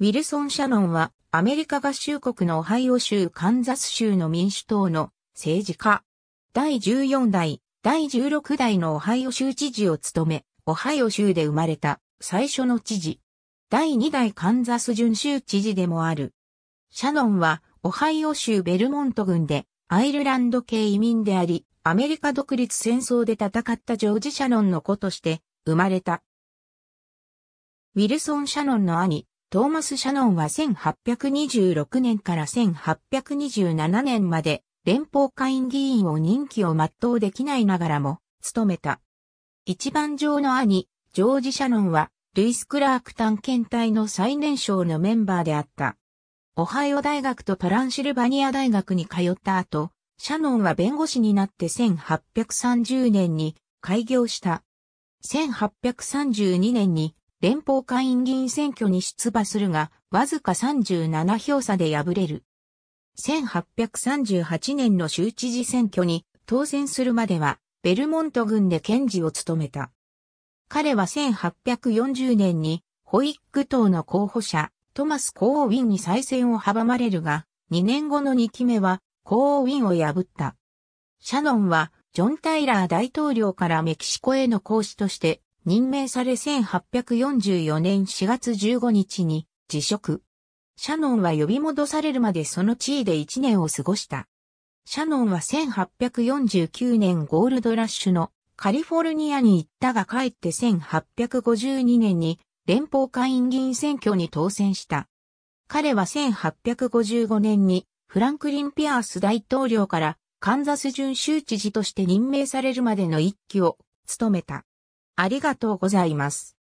ウィルソン・シャノンはアメリカ合衆国のオハイオ州カンザス州の民主党の政治家。第14代、第16代のオハイオ州知事を務め、オハイオ州で生まれた最初の知事。第2代カンザス準州知事でもある。シャノンはオハイオ州ベルモント郡でアイルランド系移民であり、アメリカ独立戦争で戦ったジョージ・シャノンの子として生まれた。ウィルソン・シャノンの兄、トーマス・シャノンは1826年から1827年まで連邦下院議員を任期を全うできないながらも務めた。一番上の兄、ジョージ・シャノンはルイス・クラーク探検隊の最年少のメンバーであった。オハイオ大学とパランシルバニア大学に通った後、シャノンは弁護士になって1830年に開業した。1832年に連邦会員議員選挙に出馬するが、わずか37票差で敗れる。1838年の州知事選挙に当選するまでは、ベルモント軍で検事を務めた。彼は1840年にホイック党の候補者、トマス・コーウィンに再選を阻まれるが、2年後の2期目はコーウィンを破った。シャノンはジョン・タイラー大統領からメキシコへの講師として任命され1844年4月15日に辞職。シャノンは呼び戻されるまでその地位で1年を過ごした。シャノンは1849年ゴールドラッシュのカリフォルニアに行ったが帰って1852年に連邦会員議員選挙に当選した。彼は1855年にフランクリン・ピアース大統領からカンザス準州知事として任命されるまでの一期を務めた。ありがとうございます。